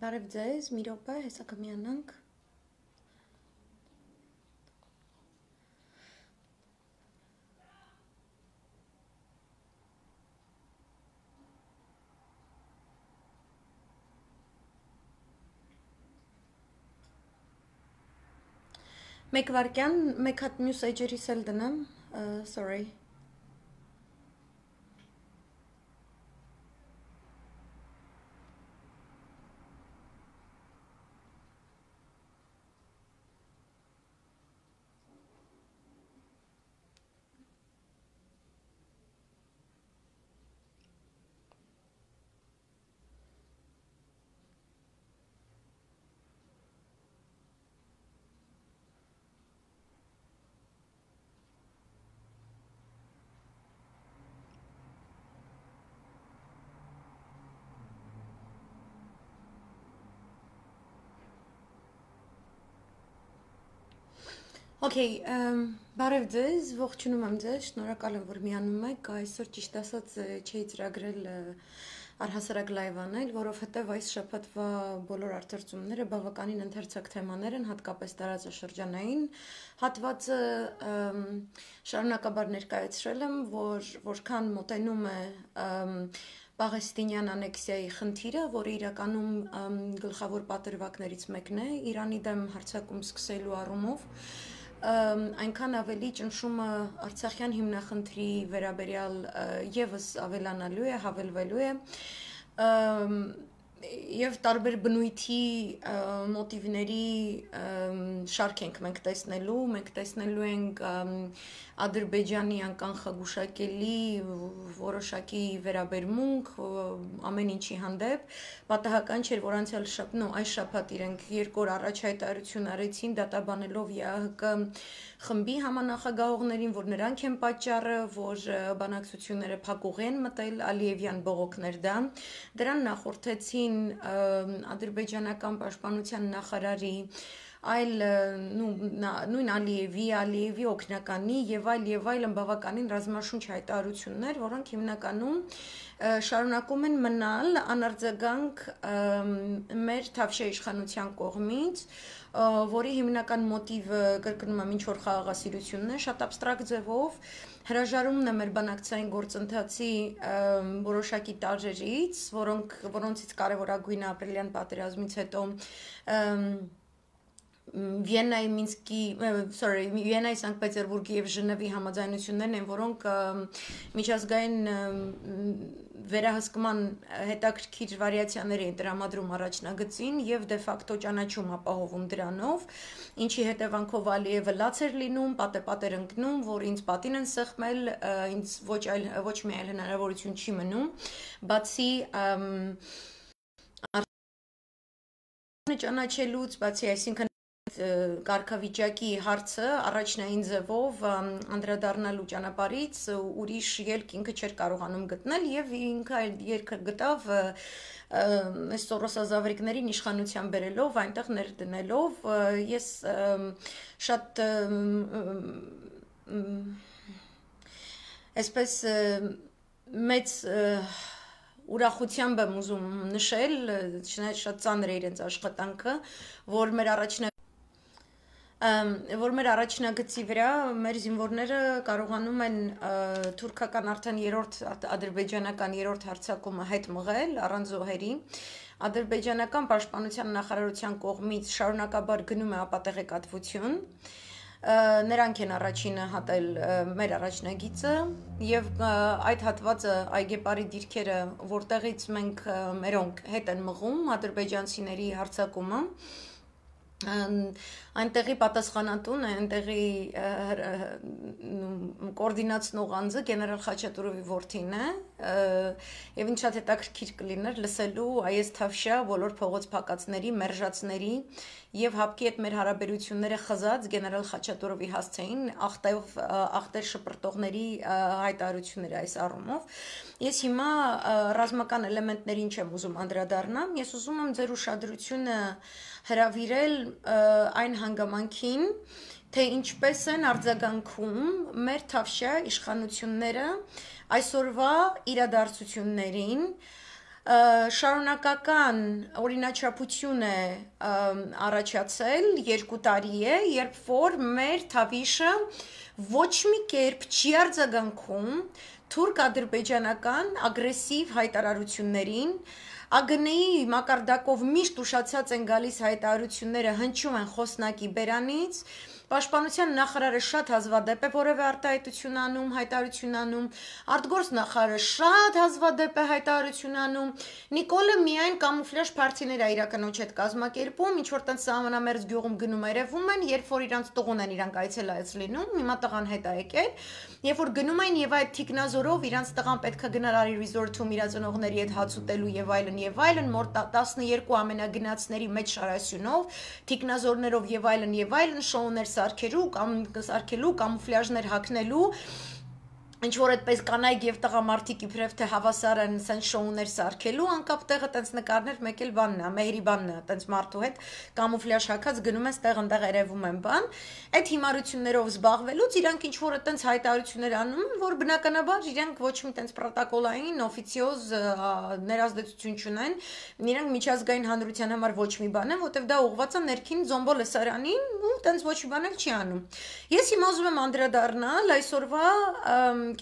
Բարև ձեզ, մի րոպե, հեսա կմիանանք։ Մեկ վարկյան, մեկ հատ մյուս էջերիս էլ դնեմ, sorry։ Okay, um, բարև ձեզ, ողջունում եմ ձեզ, շնորհակալ եմ, որ միանում եք։ Այսօր ճիշտ ասած չէի ծրագրել առհասարակ լայվ անել, որովհետև այս շփատվա բոլոր արտերծումները բավականին ընդերցակ թեմաներ են, հատկապես տարածաշրջանային հատվածը շարունակաբար ներկայացրել եմ, որ որքան մտնում է Պաղեստինյան անեքսիայի խնդիրը, որը իրականում գլխավոր պատրվակներից մեկն է Իրանի դեմ հարձակում սկսելու առումով, այնքան ավելի ճնշումը Արցախյան հիմնախնդրի վերաբերյալ եւս ավելանալու է, հավելվելու է։ Ա, եւ տարբեր բնույթի մոտիվների շարք ենք մենք տեսնելու, մենք տեսնելու ենք Ադրբեջանի անկանխագուշակելի որոշակի վերաբերմունք ամեն ինչի հանդեպ։ Պատահական չէր, որ անցյալ շաբաթ, նո, այս շաբաթ իրենք երկու օր առաջ հայտարարություն արեցին դատաբանելով ԵԱՀԿ խմբի համանախագահողներին, որ նրանք են պատճառը, որ բանակցությունները փակուղ են մտել Ալիևյան բողոքներ դա։ Դրան նախորդեցին ադրբեջանական պաշտպանության նախարարի այլ նու, նա, նույն Ալիևի, Ալիևի օկնականի եւ այլ եւ այլն բավականին ռազմաշունչ հայտարարություններ, որոնք հիմնականում շարունակում են մնալ անարձագանք մեր Թավշե իշխանության կողմից, որի հիմնական մոտիվը կրկնում եմ ինչ որ խաղաղասիրությունն է, շատ абստրակտ ձևով հրաժարումն է մեր բանակցային գործընթացի որոշակի տարրերից, որոնք որոնցից կարևորագույնը ապրիլյան պատերազմից հետո և, Վիեննայի Մինսկի, sorry, Վիեննայի Սանկտ Պետերբուրգի եւ Ժնևի համաձայնություններն են, որոնք միջազգային վերահսկման հետաքրքիր վարիացիաներ են տրամադրում առաջնագծին եւ դե ֆակտո ճանաչում ապահովում դրանով, ինչի հետևանքով Ալիևը լաց էր լինում, պատեպատեր ընկնում, որ ինձ պատին են սեղմել, ինձ ոչ այլ ոչ մի այլ հնարավորություն չի մնում, բացի ճանաչելուց, բացի այսինքն կարգավիճակի հարցը առաջնային ձևով անդրադառնալու ճանապարից ուրիշ ելք ինքը չէր կարողանում գտնել եւ ինքը այլ երկը գտավ այս Սորոսազավրիկներին իշխանության բերելով, այնտեղ ներդնելով, ես շատ այսպես մեծ ուրախությամբ եմ ուզում նշել, չնայած շատ ծանր է իրենց աշխատանքը, որ մեր առաջնա որ մեր առաջնագծի վրա մեր զինվորները կարողանում են թուրքական արդեն երրորդ ադրբեջանական երրորդ հարցակումը հետ մղել առանց զոհերի ադրբեջանական պաշտպանության նախարարության կողմից շարունակաբար գնում է ապատեղեկատվություն նրանք են առաջինը հատել մեր առաջնագիծը եւ այդ հատվածը այգեպարի դիրքերը որտեղից մենք մերոնք հետ են մղում ադրբեջանցիների հարցակումը այնտեղի պատասխանատուն է այնտեղի կոորդինացնող անձը գեներալ Խաչատուրովի որդին է եւ ինչ շատ հետաքրքիր կլիներ լսելու այս թավշա բոլոր փողոց փակածների, մերժացների եւ հապկի այդ մեր հարաբերությունները խզած գեներալ Խաչատուրովի հասցեին ախտայով ախտեր շպրտողների հայտարարությունները այս առումով ես հիմա ռազմական էլեմենտներին չեմ ուզում անդրադառնամ ես ուզում եմ ձեր ուշադրությունը և, հրավիրել այն հանգամանքին, թե ինչպես են արձագանքում մեր թավշյա իշխանությունները այսօրվա իրադարձություններին շարունակական օրինաչափություն է առաջացել երկու տարի է, երբ որ մեր թավիշը ոչ մի կերպ չի արձագանքում թուրք-ադրբեջանական ագրեսիվ հայտարարություններին, ԱԳՆ-ի մակարդակով միշտ ուշացած են գալիս հայտարարությունները, հնչում են խոսնակի բերանից, Պաշտպանության նախարարը շատ հազվադեպ է որևէ արտահայտություն անում, հայտարարություն անում, արտգործ նախարարը շատ հազվադեպ է հայտարարություն անում։ Նիկոլը միայն կամուֆլյաժ փարթիներ է իրականոջ հետ կազմակերպում, ինչ որ տենց համանամերձ գյուղում գնում երևում են, երբ որ իրանց տղուն են իրանք այցելած լինում, հիմա տղան հետ է եկել, Երբ որ գնում էին եւ այդ թիկնազորով իրանց տղան պետքա գնար արի ռիզորթում իր ծնողների հետ հաց ուտելու եւ այլն եւ այլն մոտ 12 ամենագնացների մեջ Շարասյունով, թիկնազորներով եւ այլն եւ այլն շոուներ սարքելու կամ սարքելու կամուֆլյաժներ հագնելու ինչ որ այդպես կանայք եւ տղամարդիկ իբրև թե հավասար են սենց շոուներ սարքելու անկապ տեղը տենց նկարներ մեկ էլ բանն է մեհրիբանն է տենց մարդու հետ կամուֆլյաժ հակած գնում են ստեղ ընդեղ երևում են բան այդ հիմարություններով զբաղվելուց իրանք ինչ որ տենց հայտարարություններ անում որ բնականաբար իրանք ոչ մի տենց պրոտոկոլային օֆիցիոզ ներազդեցություն չունեն իրանք միջազգային հանրության համար ոչ մի բան են որտեվ դա ուղղված է ներքին զոմբո լսարանին ու տենց ոչ մի բան էլ չի անում ես հիմա ուզում եմ անդրադառնալ այսօրվա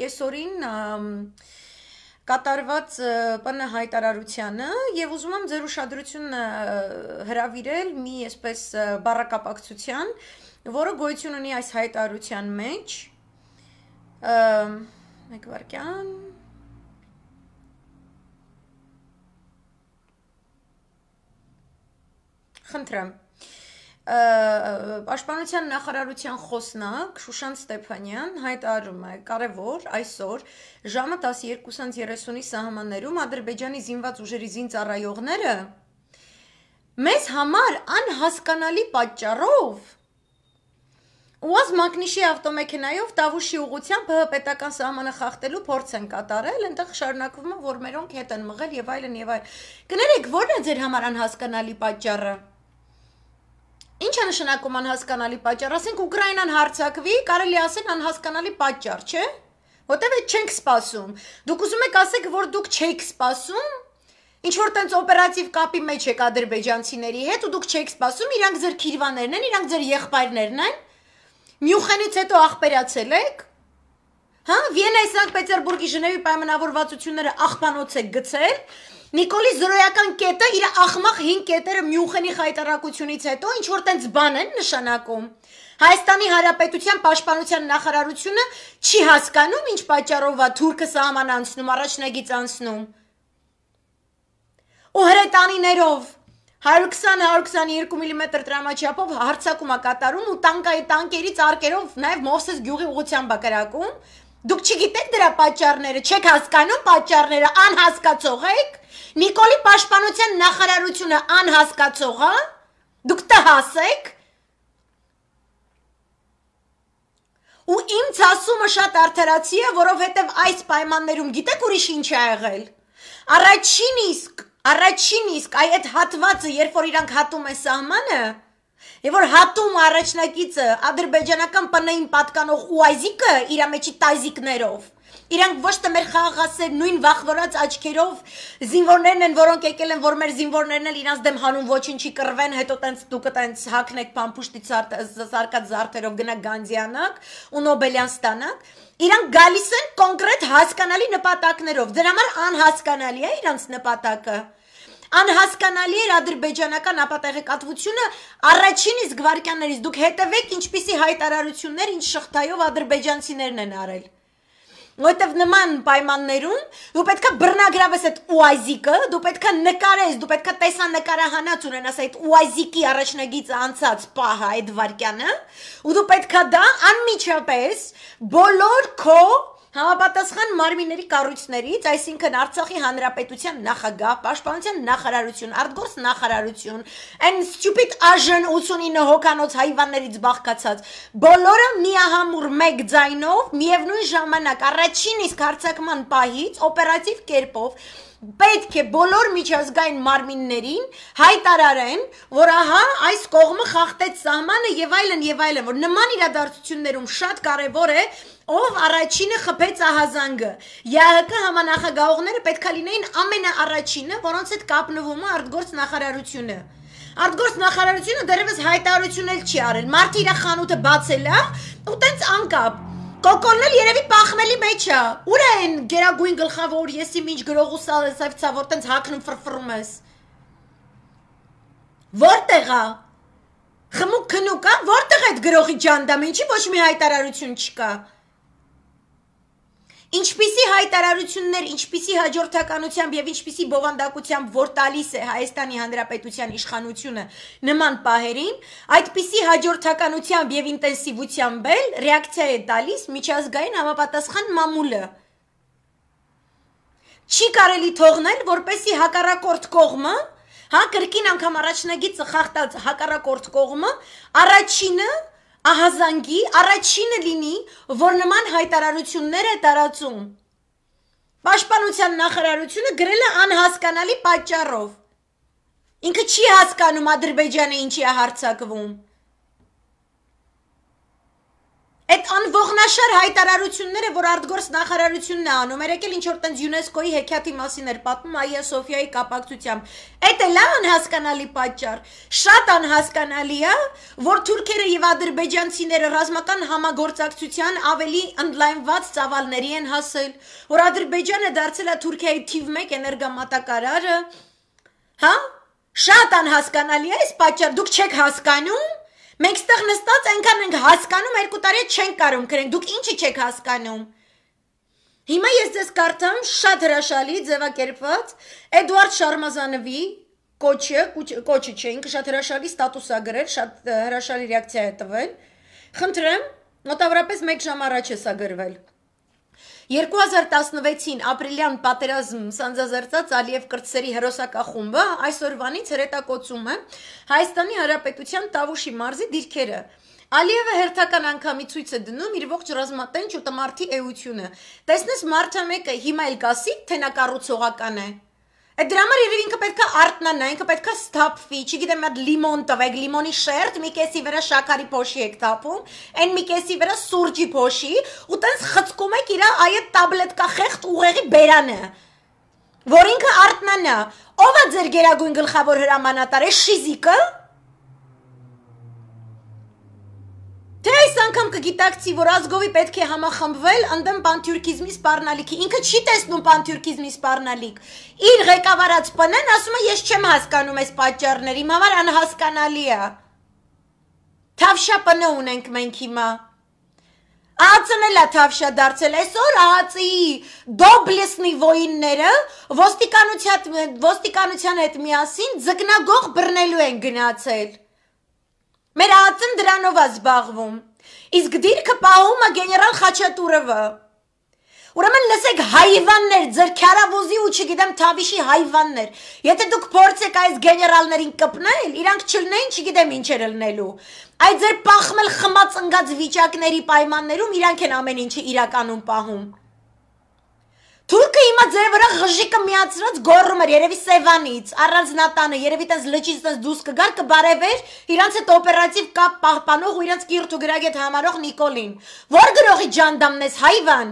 կեսօրին կատարված ՊՆ հայտարարությանը եւ ուզում եմ ձեր ուշադրությունը հրավիրել մի այսպես բարակապակցության, որը գոյություն ունի այս հայտարարության մեջ։ Մեկ վարքյան Խնդրեմ Պաշտպանության նախարարության խոսնակ Շուշան Ստեփանյան հայտարարում է կարևոր այսօր ժամը 12:30-ի սահմաններում Ադրբեջանի զինված ուժերի զինծառայողները մեզ համար անհասկանալի պատճառով ՈՒԱԶ Մակնիշի ավտոմեքենայով Տավուշի ուղությամբ ՀՀ պետական սահմանը խախտելու փորձ են կատարել, այնտեղ շարունակվում է, որ մերոնք հետ են մղել եւ այլն եւ այլն։ Կներեք, ո՞րն է ձեր համար անհասկանալի պատճառը։ Ինչ է նշանակում անհասկանալի պատճառ։ Ասենք Ուկրաինան հարցակվի, կարելի ասեն անհասկանալի պատճառ, չէ՞։ Որտեվ է չենք սпасում։ Դուք ուզում եք ասեք, որ դուք չեք սпасում։ Ինչ որ տենց օպերատիվ կապի մեջ եք ադրբեջանցիների հետ ու դուք չեք սпасում, իրանք ձեր քիրվաներն են, իրանք ձեր եղբայրներն են։ Մյունխենից հետո աղբերացել եք։ Հա, Վիեննայի Սանկտ Պետերբուրգի Ժնևի պայմանավորվածությունները աղբանոց եք գցել Նիկոլի զրոյական կետը իր ախմախ 5 կետերը Մյունխենի խայտարակությունից հետո ինչ որ տենց բան են նշանակում։ Հայաստանի Հանրապետության Պաշտպանության նախարարությունը չի հասկանում ինչ պատճառով է Թուրքը սահման անցնում, առաջնագից անցնում։ Ու հրետանիներով 120-122 մմ mm տրամաչափով հարցակում է կատարում ու տանկայի տանկերից արկերով նաև Մովսես գյուղի ուղությամբ է կրակում։ Դուք չգիտեք դրա պատճառները, չեք հասկանում պատճառները, անհասկացող եք։ Նիկոլի պաշտպանության նախարարությունը անհասկացող է։ Դուք տհասեք։ Ու իմ ցասումը շատ արդարացի է, որովհետև այս պայմաններում գիտեք ուրիշ ինչ է եղել։ Առաջին իսկ, առաջին իսկ այ այդ հատվածը, երբ որ իրանք հատում են սահմանը, Եվ որ հատում առաջնակիցը ադրբեջանական ՊՆ-ին պատկանող ուազիկը իր մեջի տազիկներով Իրանք ոչ թե մեր խաղաղասեր նույն վախվորած աչքերով զինվորներն են, որոնք եկել են, որ մեր զինվորներն էլ իրանց դեմ հանուն ոչինչի կռվեն, հետո տենց դուք տենց հակնեք փամփուշտի սարկած զարդերով գնա Գանձյանակ ու Նոբելյան ստանաք։ Իրանք գալիս են կոնկրետ հասկանալի նպատակներով։ Դրա համար անհասկանալի է իրանց նպատակը անհասկանալի էր ադրբեջանական ապատեղեկատվությունը առաջին իսկ վարքյաններից դուք հետևեք ինչպիսի հայտարարություններ ինչ շղթայով ադրբեջանցիներն են արել Որտեվ նման պայմաններում դու պետքա բռնագրավես այդ ուայզիկը, դու պետքա նկարես, դու պետքա տեսանկարահանած ունենաս այդ ուայզիկի առաջնագիծը անցած պահը այդ վարքյանը, ու դու պետքա դա անմիջապես բոլոր քո Համապատասխան մարմինների կառույցներից, այսինքն Արցախի Հանրապետության նախագահ, Պաշտպանության նախարարություն, Արտգործ նախարարություն, այն stupid AԺՆ 89 հոկանոց հայվաններից բաղկացած, բոլորը միահամուռ մեկ ձայնով, միևնույն ժամանակ առաջին իսկ հարցակման պահից օպերատիվ կերպով պետք է բոլոր միջազգային մարմիններին հայտարարեն, որ ահա այս կողմը խախտեց սահմանը եւ այլն եւ այլն, որ նման իրադարձություններում շատ կարեւոր է ով առաջինը խփեց ահազանգը։ ԵՀԿ համանախագահողները պետքա լինեին ամենաառաջինը, որոնց հետ կապնվում է արտգործնախարարությունը։ Արտգործնախարարությունը դեռևս հայտարարություն էլ չի արել։ Մարտի իր խանութը բացել է ու տենց անկապ Կոկոնն էլ երևի պախմելի մեջ է։ Ուր է այն գերագույն գլխավը, որ եսի մինչ գրողու սալ է սև ցավոր տենց հակնում ֆրֆռում ես։ Որտեղ է։ Խմուկ քնուկ է, որտեղ է այդ գրողի ջանդամը, ինչի ոչ մի հայտարարություն չկա։ Ինչպիսի հայտարարություններ, ինչպիսի հաջորդականությամբ եւ ինչպիսի բովանդակությամբ որ տալիս է Հայաստանի Հանրապետության իշխանությունը նման պահերին, այդպիսի հաջորդականությամբ եւ ինտենսիվությամբ էլ ռեակցիա է տալիս միջազգային համապատասխան մամուլը։ Չի կարելի թողնել, որպեսի հակառակորդ կողմը Հա կրկին անգամ առաջնագիծը խախտած հակառակորդ կողմը առաջինը ահազանգի առաջինը լինի, որ նման հայտարարություններ է տարածում։ Պաշտպանության նախարարությունը գրել է անհասկանալի պատճառով։ Ինքը չի հասկանում Ադրբեջանը ինչի է հարցակվում։ Այդ անողնաշար հայտարարությունները, որ արտգործ նախարարությունն է անում, երեք էլ ինչ որ տենց ՅՈՒՆԵՍԿՕ-ի հեքիաթի մասին էր պատմում Այա Սոֆիայի կապակցությամբ։ Այդ էլ անհասկանալի պատճառ։ Շատ անհասկանալի է, որ թուրքերը եւ ադրբեջանցիները ռազմական համագործակցության ավելի ընդլայնված ծավալների են հասել, որ Ադրբեջանը դարձել է Թուրքիայի թիվ 1 էներգամատակարարը։ Հա? Շատ անհասկանալի է այս պատճառ։ Դուք չեք հասկանում Մենք ստեղ նստած այնքան ենք հասկանում, երկու տարի չենք կարող գրենք։ Դուք ինչի չեք հասկանում։ Հիմա ես ձեզ կարդամ շատ հրաշալի ձևակերպված Էդվարդ Շարմազանովի կոչը, կոչը չէինք, շատ հրաշալի ստատուսա գրել, շատ հրաշալի ռեակցիա է տվել։ Խնդրեմ, մոտավորապես 1 ժամ առաջ է սա գրվել։ 2016-ին ապրիլյան պատերազմ սանձազերծած Ալիև կրտսերի հերոսակախումբը այսօրվանից հրետակոծում է Հայաստանի Հանրապետության Տավուշի մարզի դիրքերը։ Ալիևը հերթական անգամի ցույց է դնում իր ողջ ռազմատենչ ու տմարդի էությունը։ Տեսնես մարտա մեկը հիմա էլ գասի, թե նա կառուցողական է։ Այդ դրա համար երևի ինքը պետքա արտնանա, ինքը պետքա սթափվի, չգիտեմ, մի հատ լիմոն տվեք, լիմոնի շերտ, մի կեսի վրա շաքարի փոշի եք թափում, այն մի կեսի վրա սուրճի փոշի, ու տենց խցկում եք իր այ այդ տաբլետկա խեղճ ուղեղի բերանը որ ինքը արտնանա։ Ո՞վ է ձեր գերագույն գլխավոր հրամանատարը, Շիզիկը։ անգամ կգիտակցի, որ ազգովի պետք է համախմբվել ընդդեմ պանթյուրքիզմի սպառնալիքի։ Ինքը չի տեսնում պանթյուրքիզմի սպառնալիք։ Իր ղեկավարած ՊՆ-ն ասում է, ես չեմ հասկանում այս պատճառները, իմ համար անհասկանալի է։ Թավշա ՊՆ ունենք մենք հիմա։ ԱԱՑ-ն էլ է թավշա դարձել։ Այսօր ԱԱՑ-ի դոբլեսնի ոինները ոստիկանության ոստիկանության հետ միասին ձգնագող բռնելու են գնացել։ Մեր ԱԱՑ-ն դրանով է զբաղվում։ Իսկ դիրքը պահում է գեներալ Խաչատուրովը։ Ուրեմն լսեք հայվաններ, ձեր քարավոզի ու չգիտեմ Թավիշի հայվաններ։ Եթե դուք փորձեք այս գեներալներին կպնել, իրանք չլնեին, չգիտեմ ինչեր լնելու։ Այդ ձեր պախմել խմած ընկած վիճակների պայմաններում իրանք են ամեն ինչը իրականում պահում։ Թուրքը հիմա ձեր վրա ղժիկը միացրած գոռում էր երևի Սևանից, առանձնատանը, երևի տես լճից տես դուրս կգար կբարևեր իրանց այդ օպերատիվ կապ պահպանող ու իրանց կիրթ ու գրագետ համարող Նիկոլին։ Որ գրողի ջանդամն ես հայվան։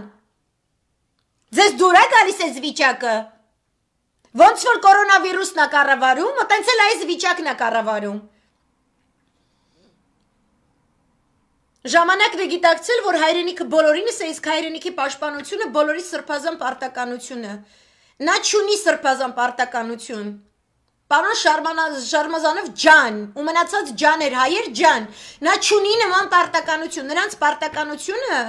Ձեզ դուր է գալիս այս վիճակը։ Ոնց որ կորոնավիրուսն է կառավարում, այտենց էլ այս վիճակն է կառավարում։ Ժամանակն է դե գիտակցել, որ հայրենիքը բոլորինս է, իսկ հայրենիքի պաշտպանությունը բոլորի սրբազան պարտականությունը։ Նա չունի սրբազան պարտականություն։ Պարոն Շարմազանով ջան, ու մնացած ջաներ, հայեր ջան, նա չունի նման պարտականություն։ Նրանց պարտականությունը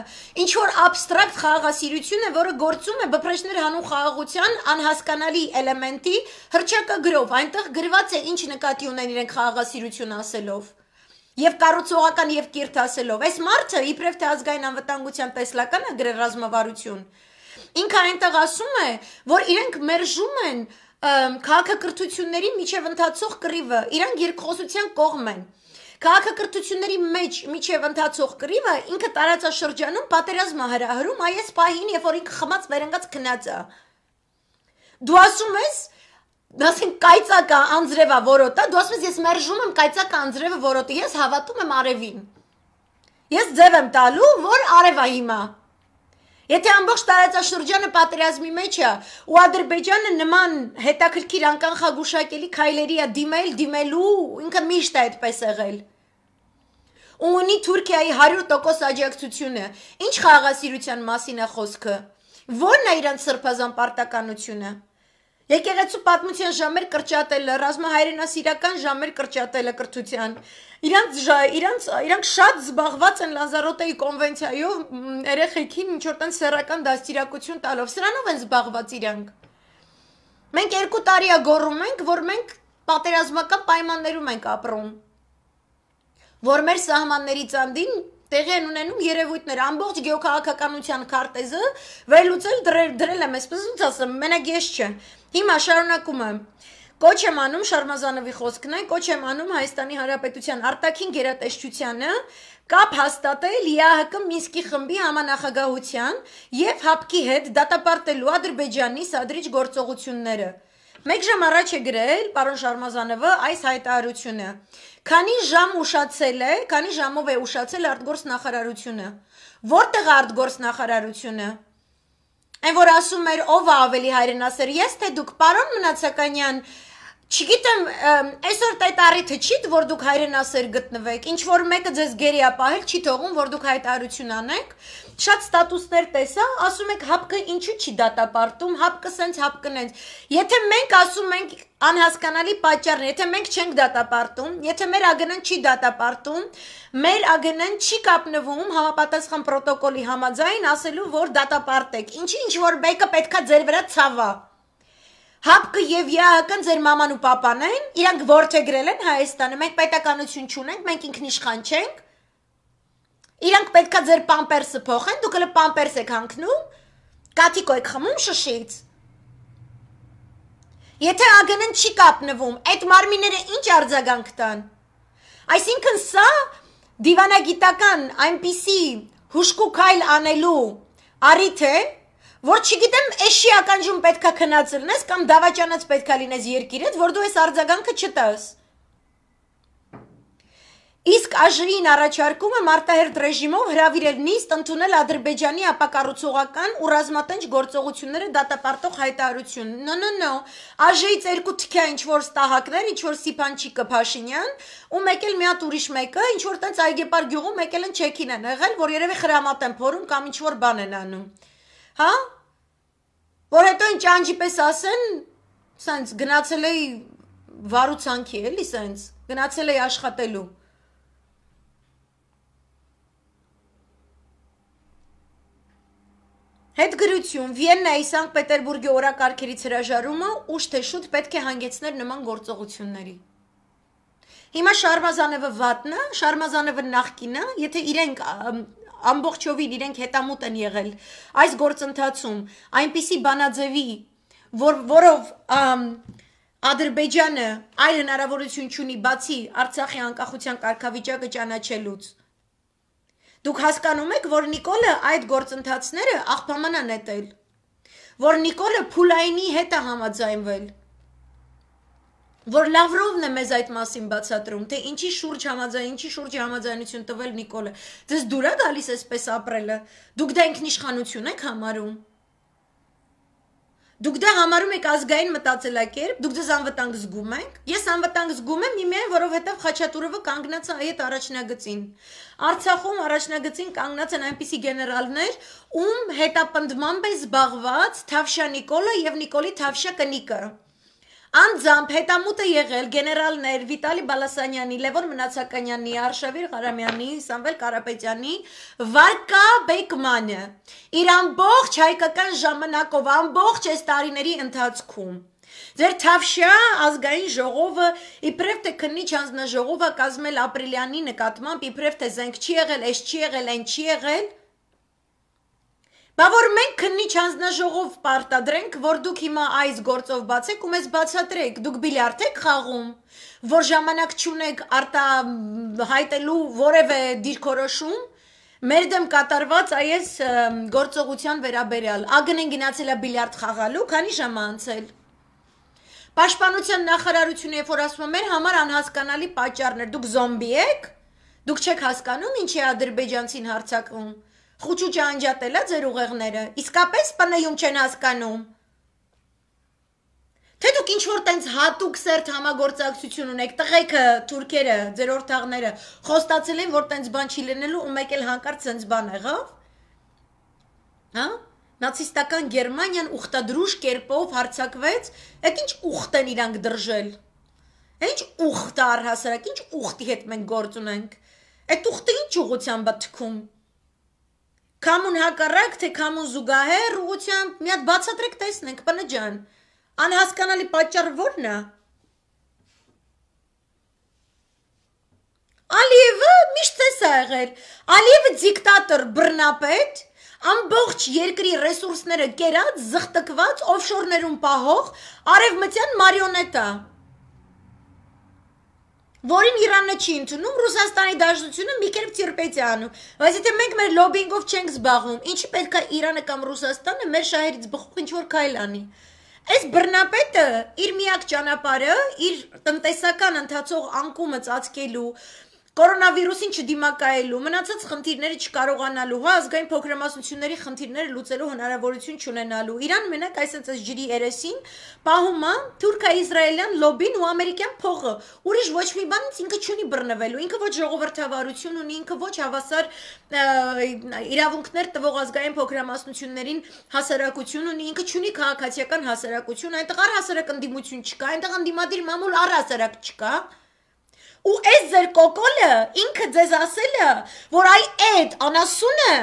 ինչ որ абստրակտ խաղաղասիրություն է, որը գործում է բփրեշներ հանուն խաղաղության անհասկանալի էլեմենտի հրճակագրով։ Այնտեղ գրված է ինչ նկատի ունեն իրենք խաղաղասիրություն ասելով եւ կառուցողական եւ կիրթ ասելով այս մարդը իբրև թե ազգային անվտանգության տեսլականը գրերազմավարություն ինքը այնտեղ ասում է որ իրենք մերժում են քաղաքակրթությունների միջև ընթացող կռիվը իրանք երկխոսության կողմ են Քաղաքակրթությունների մեջ միջև ընթացող կռիվը ինքը տարածաշրջանում պատերազմ հրահրում այս պահին, երբ որ ինքը խմած վերընկած քնած է։ Դու ասում ես, ասենք կայծակա անձրևա որոտա, դու ասում ես ես մերժում եմ կայծակա անձրևը որոտի, ես հավատում եմ արևին։ Ես ձև եմ տալու, որ արևա հիմա։ Եթե ամբողջ տարածաշրջանը պատերազմի մեջ է ու Ադրբեջանը նման հետաքրքիր անկանխագուշակելի քայլերի է դիմել, դիմելու, ինքը միշտ է այդպես եղել։ Ու ունի Թուրքիայի 100% աջակցությունը։ Ինչ խաղաղասիրության մասին է խոսքը։ Ո՞րն է իրենց սրբազան պարտականությունը։ Եկեղեցու պատմության ժամեր կրճատելը, ռազմահայրենասիրական ժամեր կրճատելը կրթության։ Իրանց իրանց իրանք շատ զբաղված են Լազարոտեի կոնվենցիայով երեխեքին ինչ որ տան սեռական դաստիարակություն տալով։ Սրանով են զբաղված իրանք։ Մենք երկու տարի է գոռում ենք, որ մենք պատերազմական պայմաններում ենք ապրում։ Որ մեր սահմանների ցանդին տեղի են ունենում երևույթներ, ամբողջ գեոքաղաքականության քարտեզը վերլուծել դրել, դրել եմ այսպես ոնց ասեմ, մենակ ես չէ։ Հիմա շարունակում եմ։ Կոչ եմ անում Շարմազանովի խոսքն է, կոչ եմ անում Հայաստանի Հանրապետության արտաքին գերատեսչությանը կապ հաստատել ԵԱՀԿ Մինսկի խմբի համանախագահության եւ ՀԱՊԿ-ի հետ դատապարտելու Ադրբեջանի սադրիչ գործողությունները։ Մեկ ժամ առաջ է գրել պարոն Շարմազանովը այս հայտարարությունը։ Քանի ժամ ուշացել է, քանի ժամով է ուշացել արտգործնախարարությունը։ Որտեղ արտգործնախարարությունը։ Այն որ ասում էր ով է ավելի հայրենասեր, ես թե դուք, պարոն Մնացականյան, Չգիտեմ, այսօր տետարիթը չի, որ դուք հայրենասեր գտնվեք, ինչ որ մեկը ձեզ գերի է պահել, չի թողում, որ դուք հայտարություն անեք։ Շատ ստատուսներ տեսա, ասում եք հապկը ինչու չի դատապարտում, հապկը սենց, հապկն ենց։ Եթե մենք ասում ենք անհասկանալի պատճառն է, եթե մենք չենք դատապարտում, եթե մեր ԱԳՆ-ն չի դատապարտում, մեր ԱԳՆ-ն չի կապնվում համապատասխան պրոտոկոլի համաձայն ասելու, որ դատապարտեք։ Ինչի ինչ որ մեկը պետքա ձեր վրա ցավա։ Հապկը եւ ԵԱՀԿ-ն ձեր մաման ու papan են, իրանք ворթեգրել են Հայաստանը։ Մենք պետականություն չունենք, մենք ինքնիշխան չենք։ Իրանք պետքա ձեր պամպերսը փոխեն, դուք հələ պամպերս եք հանքնում, կաթիկո եք խմում շշից։ Եթե ԱԳՆ-ն չի կապնվում, այդ մարմինները ինչ արձագանք տան։ Այսինքն սա դիվանագիտական այնպիսի հուշկու քայլ անելու առիթ է, որ չգիտեմ, էշի ականջում պետքա քնած լինես կամ դավաճանած պետքա լինես երկիրդ, որ դու այս արձագանքը չտաս։ Իսկ ԱԺ-ին առաջարկում է մարտահերտ ռեժիմով հրավիրել նիստ ընդունել Ադրբեջանի ապակառուցողական ու ռազմատենչ գործողությունները դատապարտող հայտարարություն։ Նո, նո, նո։ ԱԺ-ից երկու թքյա ինչ որ ստահակներ, ինչ որ Սիփանչիկը Փաշինյան ու մեկ էլ մի հատ ուրիշ մեկը, ինչ որ տենց Այգեպար գյուղում եկել են չեքին են եղել, որ երևի խրամատ են փորում կամ ինչ որ բան են անում հա որ հետո այն ճանջի պես ասեն սենց գնացել էի վարուցանքի էլի սենց գնացել էի աշխատելու Հետ գրություն Վիեննայի Սանկտ Պետերբուրգի օրակարգերից հրաժարումը ուշ թե շուտ պետք է հանգեցներ նման գործողությունների։ Հիմա Շարմազանովը վատնա, Շարմազանովը նախկինա, եթե իրենք ամբողջովին իրենք հետամուտ են եղել այս գործընթացում այնպիսի բանաձևի որ որով ամ, Ադրբեջանը այլ հնարավորություն չունի բացի Արցախի անկախության կարգավիճակը ճանաչելուց։ Դուք հասկանում եք, որ Նիկոլը այդ գործընթացները աղբամանան է տել, որ Նիկոլը Փուլայինի հետ է համաձայնվել որ Լավրովն է մեզ այդ մասին բացատրում, թե ինչի շուրջ համաձայն, ինչի շուրջ համաձայնություն տվել Նիկոլը։ Ձեզ դուր է գալիս այսպես ապրելը։ Դուք դա ինքնիշխանություն եք համարում։ Դուք դա համարում եք ազգային մտածելակերպ, դուք ձեզ անվտանգ զգում եք։ Ես անվտանգ զգում եմ իմեն, որովհետև Խաչատուրովը կանգնած է այդ առաջնագծին։ Արցախում առաջնագծին կանգնած են այնպիսի գեներալներ, ում հետապնդմամբ է զբաղված Թավշա Նիկոլը եւ Նիկոլի Թավշա Կնիկը։ Նիկոլի, Անձամբ հետամուտ է եղել գեներալներ Վիտալի Բալասանյանի, Լևոն Մնացականյանի, Արշավիր Ղարամյանի, Սամվել Կարապետյանի, Վարկա Բեկմանը։ Իր ամբողջ հայկական ժամանակով, ամբողջ այս տարիների ընթացքում Ձեր Թավշյա ազգային ժողովը իբրև թե քննիչ անձնաժողովը կազմել Ապրիլյանի նկատմամբ, իբրև թե զենք չի եղել, այս չի եղել, այն չի եղել, եղել Բա որ մենք քննիչ հանձնաժողով պարտադրենք, որ դուք հիմա այս գործով բացեք ու մեզ բացատրեք, դուք բիլիարդ եք խաղում, որ ժամանակ չունեք արտա հայտելու որևէ դիրքորոշում, մեր դեմ կատարված այս գործողության վերաբերյալ։ Ագնեն գնացել է բիլիարդ խաղալու, քանի ժամ անցել։ Պաշտպանության նախարարությունը, երբ որ ասում է, մեր համար անհասկանալի պատճառներ, դուք զոմբի եք։ Դուք չեք հասկանում ինչի ադրբեջանցին հարցակում։ Խուճուճը անջատելա ձեր ուղեղները, իսկապես պնեյում չեն հասկանում։ Թե դուք ինչ որ տենց հատուկ սերտ համագործակցություն ունեք, տղեկը, թուրքերը, ձեր օրթաղները խոստացել են, որ տենց բան չի լինելու ու մեկ էլ հանկարծ տենց բան եղավ։ Հա՞։ Նացիստական Գերմանիան ուխտադրուժ կերպով հարցակվեց, այդ ինչ ուխտ են իրանք դրժել։ Ինչ ուխտ առհասարակ, ինչ ուխտի հետ մենք գործ ունենք։ Այդ ուխտը ինչ ուղղությամբ է թքում։ Կամուն հակառակ, թե կամուն զուգահեռ ուղղությամբ մի հատ բացատրեք տեսնենք, բնա ջան։ Անհասկանալի պատճառը ո՞րն է։ Ալիևը միշտ էս է եղել։ Ալիևը դիկտատոր, բռնապետ, ամբողջ երկրի ռեսուրսները կերած, զղտկված, օֆշորներում պահող արևմտյան մարիոնետա է որին Իրանն չի ընդունում Ռուսաստանի Դաշնությունը Միքել Տիրպետյանը։ Բայց եթե մենք մեր լոբինգով չենք զբաղվում, ինչի պետք է Իրանը կամ Ռուսաստանը մեր շահերից բխող ինչ որ քայլ անի։ Այս բռնապետը իր միակ ճանապարհը իր տնտեսական ընթացող անկումը ծածկելու Կորոնավիրուսին չդիմակայելու, մնացած խնդիրները չկարողանալու, հա ազգային փոքրամասնությունների խնդիրները լուծելու հնարավորություն չունենալու։ Իրան մենակ այսպես այս ջրի երեսին պահում է Թուրքիա-Իսրայելյան լոբին ու ամերիկյան փողը։ Ուրիշ ոչ մի բանից ինքը չունի բռնվելու, ինքը ոչ ժողովրդավարություն ունի, ինքը ոչ հավասար իրավունքներ տվող ազգային փոքրամասնություններին հասարակություն ունի, ինքը չունի քաղաքացիական հասարակություն, այնտեղ առհասարակ ընդդիմություն չկա, այնտեղ ընդդիմադիր մամուլ առհասարակ չկա ու այս ձեր կոկոլը ինքը ձեզ ասելը, որ այ այդ անասունը